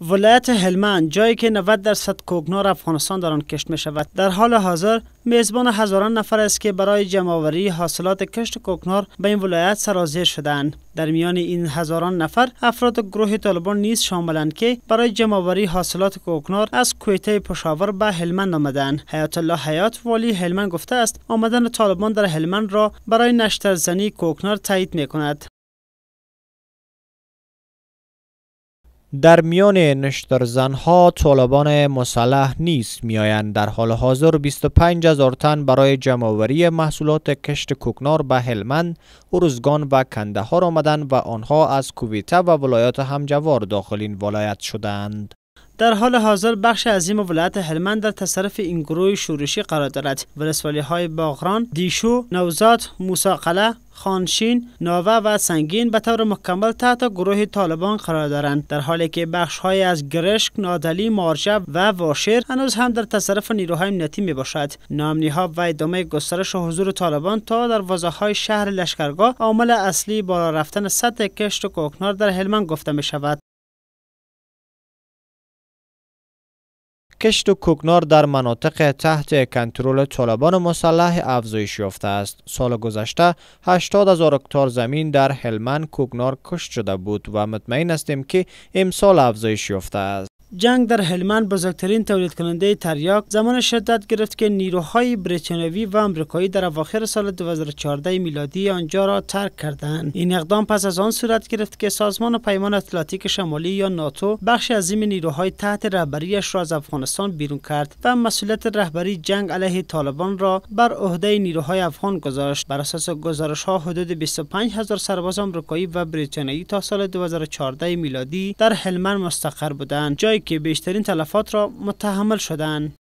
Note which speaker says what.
Speaker 1: ولایت هلمند جایی که 90 درصد کوکنار افغانستان در آن کشت می شود در حال حاضر میزبان هزاران نفر است که برای جمعآوری حاصلات کشت کوکنار به این ولایت سرازیر شدند در میان این هزاران نفر افراد گروه طالبان نیز شاملند که برای جمعوری حاصلات کوکنار از کویته پشاور به هلمند آمدند حیات الله حیات والی هلمند گفته است آمدن طالبان در هلمند را برای نشترزنی کوکنار تایید می کند
Speaker 2: در میان نشتر زنها طالبان مسلح نیست میآیند در حال حاضر 25 هزار تن برای جمعوری محصولات کشت کوکنار به هلمند اروزگان و کندهار آمدند و آنها از کویته و ولایات همجوار داخل این ولایت شدند
Speaker 1: در حال حاضر بخش عظیم ولایت هلمند در تصرف این گروه شورشی قرار دارد ولسوالی های باغران دیشو نوزاد موساقله خانشین، ناوه و سنگین به طور مکمل تحت گروه طالبان قرار دارند در حالی که بخش های از گرشک، نادلی، مارجه و واشر هنوز هم در تصرف نیروهای امنیتی می باشد. نامنی ها و ادامه گسترش و حضور طالبان تا در وازه های شهر لشکرگاه عامل اصلی بالا رفتن سطح کشت و کوکنار در هلمند گفته می شود.
Speaker 2: کشت و کوکنار در مناطق تحت کنترل طالبان مسلح افزایش یافته است. سال گذشته 80 هزار هکتار زمین در هلمند کوکنار کشت شده بود و مطمئن هستیم که امسال افزایش یافته است.
Speaker 1: جنگ در هلمند بزرگترین تولید کننده تریاک زمان شدت گرفت که نیروهای بریتانیوی و آمریکایی در اواخر سال 2014 میلادی آنجا را ترک کردند این اقدام پس از آن صورت گرفت که سازمان پیمان اتلانتیک شمالی یا ناتو بخش عظیم نیروهای تحت رهبریش را از افغانستان بیرون کرد و مسئولیت رهبری جنگ علیه طالبان را بر عهده نیروهای افغان گذاشت بر اساس گزارش ها حدود 25 هزار سرباز آمریکایی و بریتانیایی تا سال 2014 میلادی در هلمند مستقر بودند جایی که بیشترین تلفات را متحمل شدند.